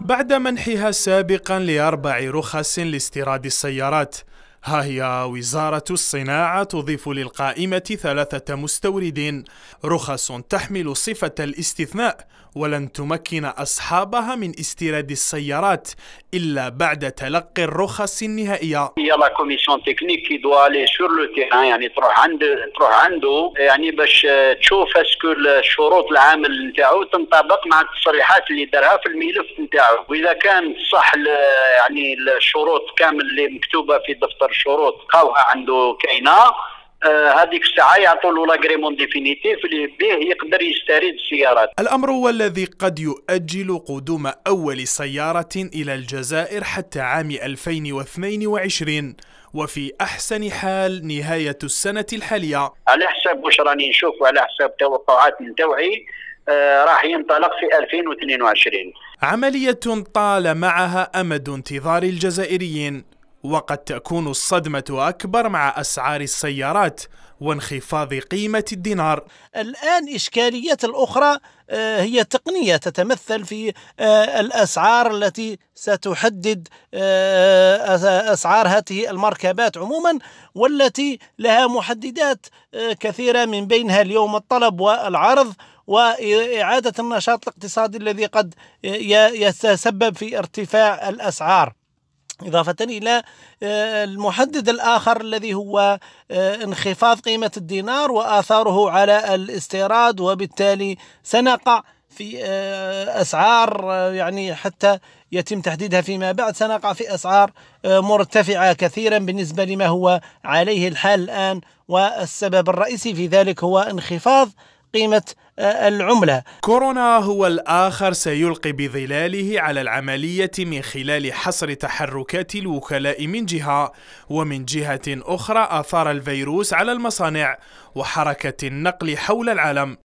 بعد منحها سابقا لأربع رخص لاستيراد السيارات ها هي وزارة الصناعة تضيف للقائمة ثلاثة مستوردين رخص تحمل صفة الاستثناء ولن تمكن أصحابها من استيراد السيارات إلا بعد تلقي الرخص النهائية هي لا كوميسيون تكنيك كي دو الي سور لو تيران يعني تروح عند تروح عنده يعني باش تشوف اسكو الشروط العامل نتاعو تنطبق مع التصريحات اللي دارها في الملف نتاعو واذا كان صح يعني الشروط كامل اللي مكتوبه في دفتر اكثر شروط قاوها عنده آه، كاينه هذيك الساعه يعطوا له لاغريمون ديفينيتيف اللي به يقدر يشتري السيارات. الامر هو الذي قد يؤجل قدوم اول سياره الى الجزائر حتى عام 2022 وفي احسن حال نهايه السنه الحاليه. على حسب واش راني نشوف وعلى حسب توقعات من توعي آه، راح ينطلق في 2022. عمليه طال معها امد انتظار الجزائريين. وقد تكون الصدمة أكبر مع أسعار السيارات وانخفاض قيمة الدينار الآن إشكالية الأخرى آه، هي تقنية تتمثل في آه، الأسعار التي ستحدد آه، أسعار هذه المركبات عموما والتي لها محددات كثيرة من بينها اليوم الطلب والعرض وإعادة النشاط الاقتصادي الذي قد يتسبب في ارتفاع الأسعار إضافة إلى آه، المحدد الآخر الذي هو آه، انخفاض قيمة الدينار وآثاره على الاستيراد وبالتالي سنقع في آه، أسعار يعني حتى يتم تحديدها فيما بعد سنقع في أسعار مرتفعة كثيرا بالنسبة لما هو عليه الحال الآن والسبب الرئيسي في ذلك هو انخفاض قيمة العملة كورونا هو الآخر سيلقي بظلاله على العملية من خلال حصر تحركات الوكلاء من جهة ومن جهة أخرى آثار الفيروس على المصانع وحركة النقل حول العالم